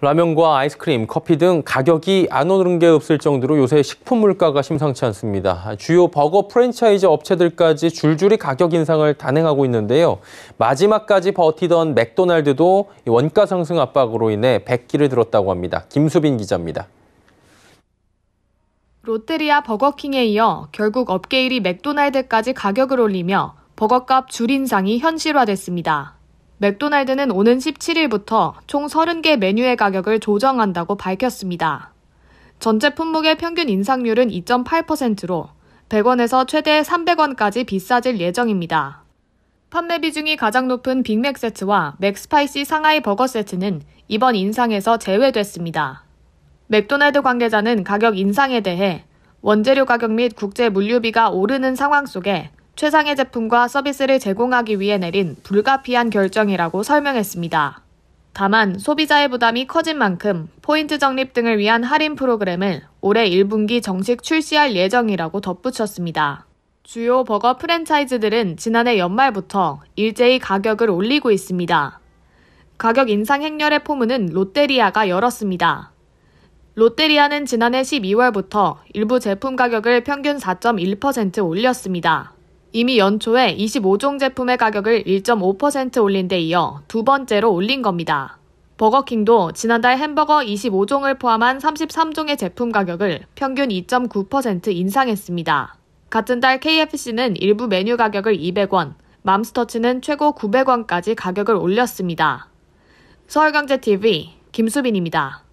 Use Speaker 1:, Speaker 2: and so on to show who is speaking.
Speaker 1: 라면과 아이스크림, 커피 등 가격이 안오르는게 없을 정도로 요새 식품 물가가 심상치 않습니다. 주요 버거 프랜차이즈 업체들까지 줄줄이 가격 인상을 단행하고 있는데요. 마지막까지 버티던 맥도날드도 원가 상승 압박으로 인해 100기를 들었다고 합니다. 김수빈 기자입니다.
Speaker 2: 롯데리아 버거킹에 이어 결국 업계 1위 맥도날드까지 가격을 올리며 버거값 줄인상이 현실화됐습니다. 맥도날드는 오는 17일부터 총 30개 메뉴의 가격을 조정한다고 밝혔습니다. 전체 품목의 평균 인상률은 2.8%로 100원에서 최대 300원까지 비싸질 예정입니다. 판매 비중이 가장 높은 빅맥 세트와 맥스파이시 상하이 버거 세트는 이번 인상에서 제외됐습니다. 맥도날드 관계자는 가격 인상에 대해 원재료 가격 및 국제 물류비가 오르는 상황 속에 최상의 제품과 서비스를 제공하기 위해 내린 불가피한 결정이라고 설명했습니다. 다만 소비자의 부담이 커진 만큼 포인트 적립 등을 위한 할인 프로그램을 올해 1분기 정식 출시할 예정이라고 덧붙였습니다. 주요 버거 프랜차이즈들은 지난해 연말부터 일제히 가격을 올리고 있습니다. 가격 인상 행렬의 포문은 롯데리아가 열었습니다. 롯데리아는 지난해 12월부터 일부 제품 가격을 평균 4.1% 올렸습니다. 이미 연초에 25종 제품의 가격을 1.5% 올린 데 이어 두 번째로 올린 겁니다. 버거킹도 지난달 햄버거 25종을 포함한 33종의 제품 가격을 평균 2.9% 인상했습니다. 같은 달 KFC는 일부 메뉴 가격을 200원, 맘스터치는 최고 900원까지 가격을 올렸습니다. 서울경제TV 김수빈입니다.